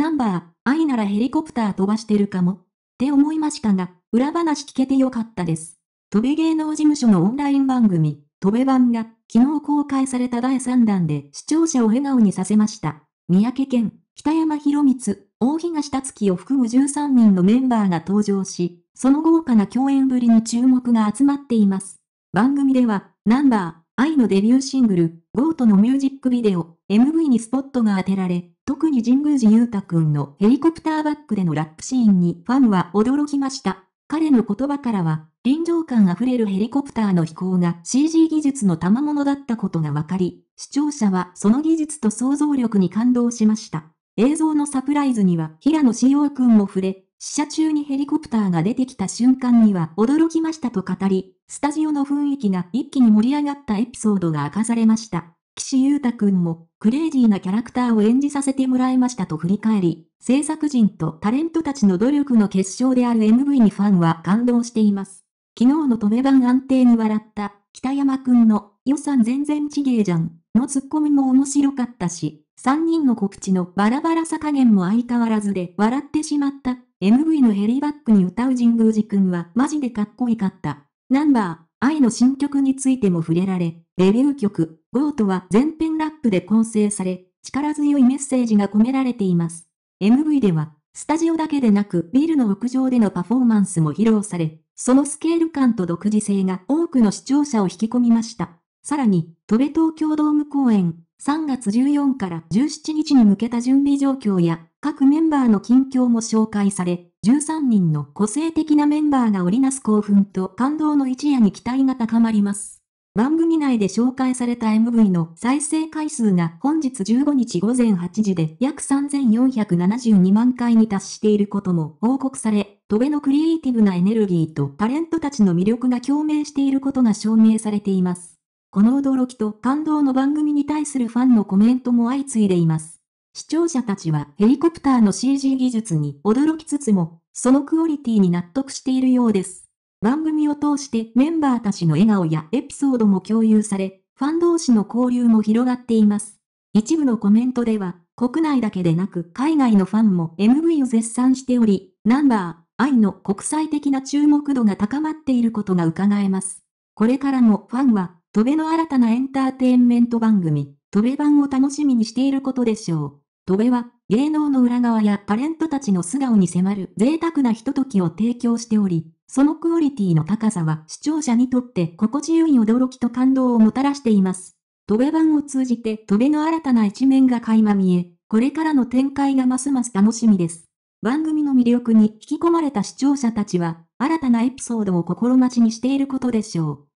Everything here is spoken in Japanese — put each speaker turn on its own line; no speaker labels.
ナンバー、愛ならヘリコプター飛ばしてるかも。って思いましたが、裏話聞けてよかったです。飛べ芸能事務所のオンライン番組、飛べ版が、昨日公開された第3弾で視聴者を笑顔にさせました。三宅健、北山博光、大東達樹を含む13人のメンバーが登場し、その豪華な共演ぶりに注目が集まっています。番組では、ナンバー、愛のデビューシングル、ゴートのミュージックビデオ、MV にスポットが当てられ、特に神宮寺勇太くんのヘリコプターバックでのラップシーンにファンは驚きました。彼の言葉からは、臨場感あふれるヘリコプターの飛行が CG 技術の賜物だったことがわかり、視聴者はその技術と想像力に感動しました。映像のサプライズには平野志陽君も触れ、試写中にヘリコプターが出てきた瞬間には驚きましたと語り、スタジオの雰囲気が一気に盛り上がったエピソードが明かされました。岸優太くんも、クレイジーなキャラクターを演じさせてもらいましたと振り返り、制作人とタレントたちの努力の結晶である MV にファンは感動しています。昨日の止め版安定に笑った、北山くんの、予算全然ちげえじゃん、のツッコミも面白かったし、3人の告知のバラバラさ加減も相変わらずで笑ってしまった。MV のヘリバックに歌う神宮寺くんはマジでかっこよかった。ナンバー、愛の新曲についても触れられ、デビュー曲、ゴートは全編ラップで構成され、力強いメッセージが込められています。MV では、スタジオだけでなくビルの屋上でのパフォーマンスも披露され、そのスケール感と独自性が多くの視聴者を引き込みました。さらに、戸部東京ドーム公演、3月14から17日に向けた準備状況や、各メンバーの近況も紹介され、13人の個性的なメンバーが織りなす興奮と感動の一夜に期待が高まります。番組内で紹介された MV の再生回数が本日15日午前8時で約3472万回に達していることも報告され、トベのクリエイティブなエネルギーとタレントたちの魅力が共鳴していることが証明されています。この驚きと感動の番組に対するファンのコメントも相次いでいます。視聴者たちはヘリコプターの CG 技術に驚きつつも、そのクオリティに納得しているようです。番組を通してメンバーたちの笑顔やエピソードも共有され、ファン同士の交流も広がっています。一部のコメントでは、国内だけでなく海外のファンも MV を絶賛しており、ナンバー、愛の国際的な注目度が高まっていることが伺えます。これからもファンは、トベの新たなエンターテインメント番組、トベ版を楽しみにしていることでしょう。トベは、芸能の裏側やタレントたちの素顔に迫る贅沢なひとときを提供しており、そのクオリティの高さは視聴者にとって心地よい驚きと感動をもたらしています。トベ版を通じてトベの新たな一面が垣間見え、これからの展開がますます楽しみです。番組の魅力に引き込まれた視聴者たちは、新たなエピソードを心待ちにしていることでしょう。